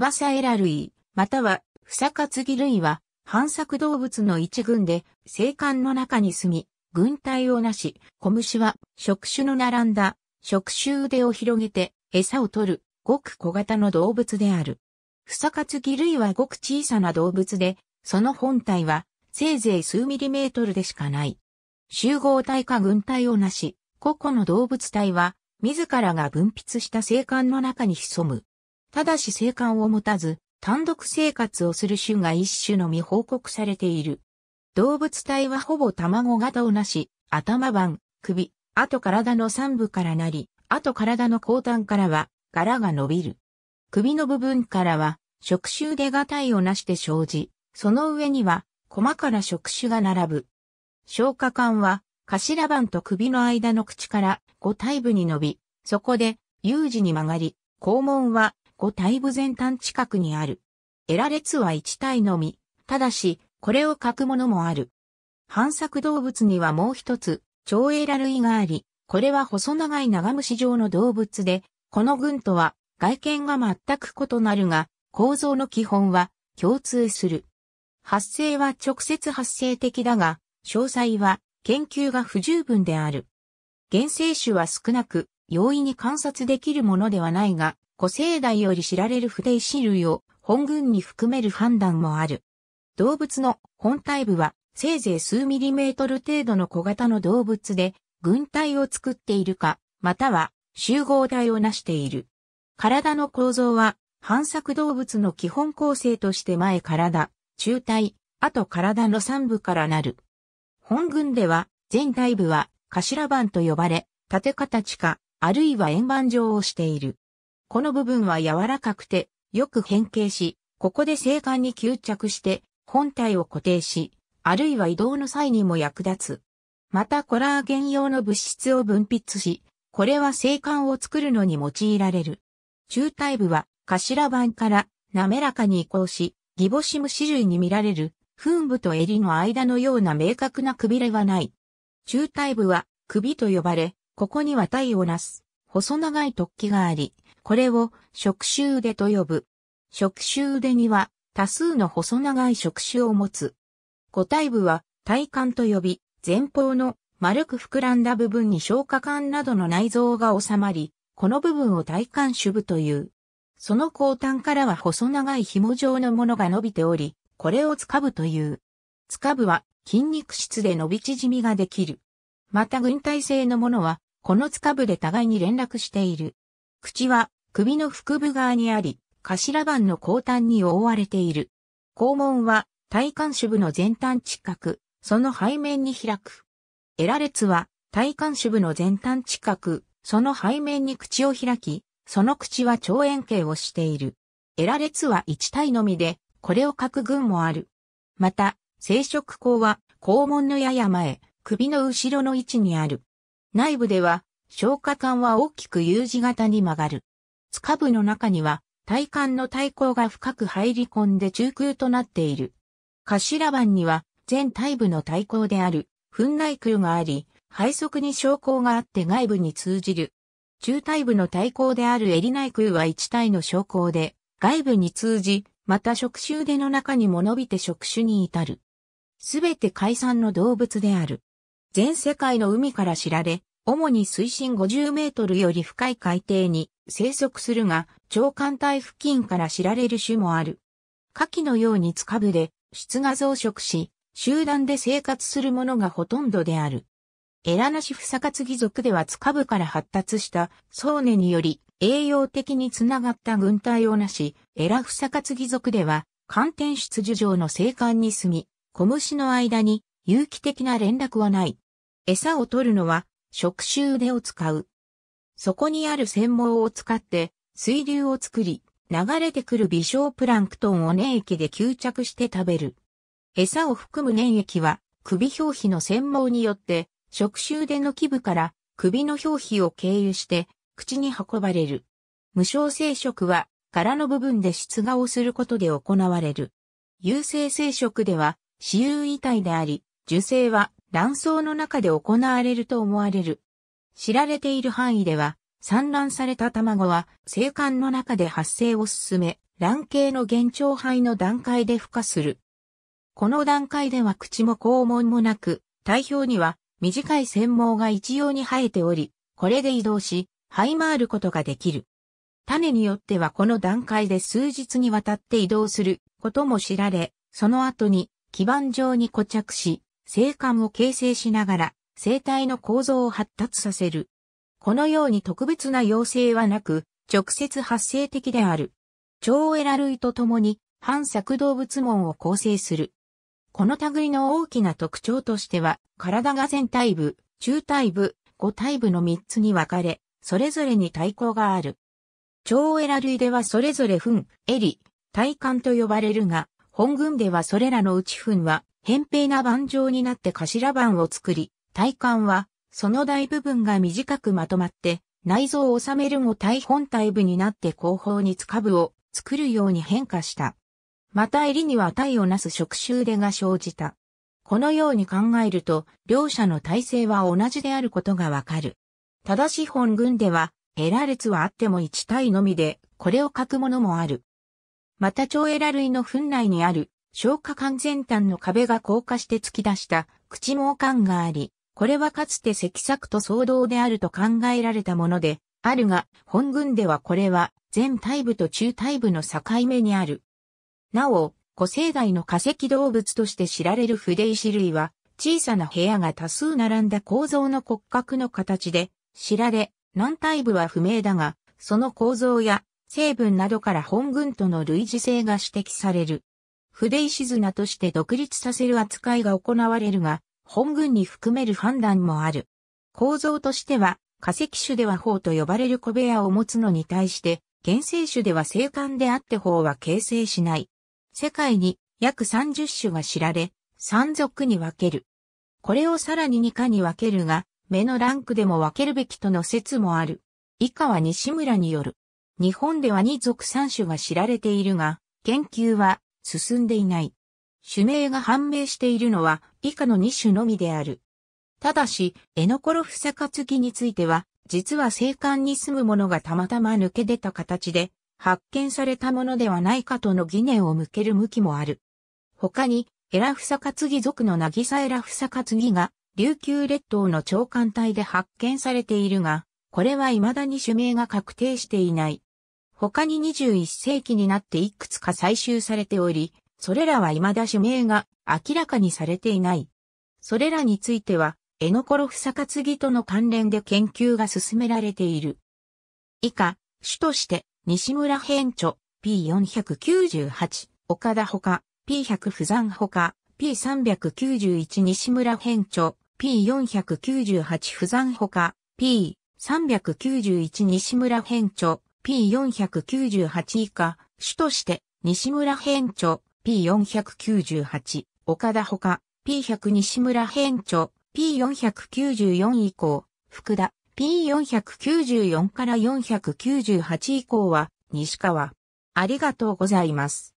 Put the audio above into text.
翼エラ類、または、不作ぎ類は、反作動物の一群で、生管の中に住み、軍隊をなし、小虫は、触手の並んだ、触手腕を広げて、餌を取る、ごく小型の動物である。不作ぎ類はごく小さな動物で、その本体は、せいぜい数ミリメートルでしかない。集合体か軍隊をなし、個々の動物体は、自らが分泌した生管の中に潜む。ただし生還を持たず、単独生活をする種が一種のみ報告されている。動物体はほぼ卵型をなし、頭板、首、あと体の三部からなり、あと体の後端からは柄が伸びる。首の部分からは触手でがたいをなして生じ、その上には細かな触手が並ぶ。消化管は頭板と首の間の口から五体部に伸び、そこで有事に曲がり、肛門は五体部全端近くにある。エラ列は一体のみ、ただし、これを書くものもある。反作動物にはもう一つ、超エラ類があり、これは細長い長虫状の動物で、この群とは外見が全く異なるが、構造の基本は共通する。発生は直接発生的だが、詳細は研究が不十分である。原生種は少なく、容易に観察できるものではないが、古生代より知られる不定種類を本群に含める判断もある。動物の本体部はせいぜい数ミリメートル程度の小型の動物で群体を作っているか、または集合体を成している。体の構造は反作動物の基本構成として前体、中体、あと体の三部からなる。本群では全体部は頭板と呼ばれ、縦形か、あるいは円盤状をしている。この部分は柔らかくて、よく変形し、ここで静観に吸着して、本体を固定し、あるいは移動の際にも役立つ。またコラーゲン用の物質を分泌し、これは静観を作るのに用いられる。中体部は頭板から滑らかに移行し、ギボシム種類に見られる、噴部と襟の間のような明確なくびれはない。中体部は首と呼ばれ、ここには体をなす、細長い突起があり、これを触手腕と呼ぶ。触手腕には多数の細長い触手を持つ。五体部は体幹と呼び、前方の丸く膨らんだ部分に消化管などの内臓が収まり、この部分を体幹主部という。その後端からは細長い紐状のものが伸びており、これをつかぶという。つかぶは筋肉質で伸び縮みができる。また軍隊製のものは、このつかぶで互いに連絡している。口は首の腹部側にあり、頭板の後端に覆われている。肛門は体幹主部の前端近く、その背面に開く。エラ列は体幹主部の前端近く、その背面に口を開き、その口は長円形をしている。エラ列は1体のみで、これを書く群もある。また、生殖口は肛門のやや前、首の後ろの位置にある。内部では消化管は大きく U 字型に曲がる。塚部の中には体幹の体高が深く入り込んで中空となっている。頭板には全体部の体高である、粉内空があり、背側に昇降があって外部に通じる。中体部の体高である襟内空は一体の昇降で、外部に通じ、また触手腕の中にも伸びて触手に至る。すべて海産の動物である。全世界の海から知られ、主に水深50メートルより深い海底に生息するが、長艦隊付近から知られる種もある。下記のように塚部で質が増殖し、集団で生活するものがほとんどである。エラナシフサカツギ族では塚部から発達したソーネにより栄養的につながった軍隊をなし、エラフサカツギ族では寒天出樹上の生還に住み、小虫の間に有機的な連絡はない。餌を取るのは触手腕を使う。そこにある繊毛を使って水流を作り、流れてくる微小プランクトンを粘液で吸着して食べる。餌を含む粘液は首表皮の繊毛によって触手腕の基部から首の表皮を経由して口に運ばれる。無償生殖は殻の部分で出芽をすることで行われる。有性生殖では、死有遺体であり、受精は卵巣の中で行われると思われる。知られている範囲では、産卵された卵は生管の中で発生を進め、卵形の現状肺の段階で孵化する。この段階では口も肛門もなく、体表には短い繊毛が一様に生えており、これで移動し、這い回ることができる。種によってはこの段階で数日にわたって移動することも知られ、その後に基板状に固着し、生管を形成しながら生体の構造を発達させる。このように特別な要請はなく、直接発生的である。超エラ類と共に反作動物門を構成する。この類の大きな特徴としては、体が全体部、中体部、五体部の三つに分かれ、それぞれに対抗がある。超エラ類ではそれぞれ糞、エリ、体幹と呼ばれるが、本群ではそれらのうち糞は扁平な盤状になって頭盤を作り、体幹は、その大部分が短くまとまって、内臓を収める後体本体部になって後方に塚部を作るように変化した。また襟には体をなす触手腕が生じた。このように考えると、両者の体制は同じであることがわかる。ただし本軍では、エラ列はあっても一体のみで、これを書くものもある。また超エラ類の糞内にある消化管前端の壁が硬化して突き出した口毛管があり、これはかつて積作と騒動であると考えられたもので、あるが、本群ではこれは全体部と中体部の境目にある。なお、古生代の化石動物として知られる筆石類は、小さな部屋が多数並んだ構造の骨格の形で知られ、軟体部は不明だが、その構造や成分などから本群との類似性が指摘される。筆石綱として独立させる扱いが行われるが、本軍に含める判断もある。構造としては、化石種では法と呼ばれる小部屋を持つのに対して、原生種では生還であって法は形成しない。世界に約30種が知られ、3族に分ける。これをさらに2科に分けるが、目のランクでも分けるべきとの説もある。以下は西村による。日本では2族3種が知られているが、研究は進んでいない。種名が判明しているのは以下の2種のみである。ただし、エノコロフサカツギについては、実は生還に住むものがたまたま抜け出た形で、発見されたものではないかとの疑念を向ける向きもある。他に、エラフサカツギ族の渚エラフサカツギが、琉球列島の長官隊で発見されているが、これは未だに種名が確定していない。他に21世紀になっていくつか採集されており、それらは未だ署名が明らかにされていない。それらについては、エノコロフサカツギとの関連で研究が進められている。以下、主として、西村編著 P498、岡田ほか、P100 不山ほか、P391 西村編著 P498 不山ほか、P391 西村編著 P498 以下、主として、西村編著、P498、岡田ほか、P100 西村編著、P494 以降、福田、P494 から498以降は、西川。ありがとうございます。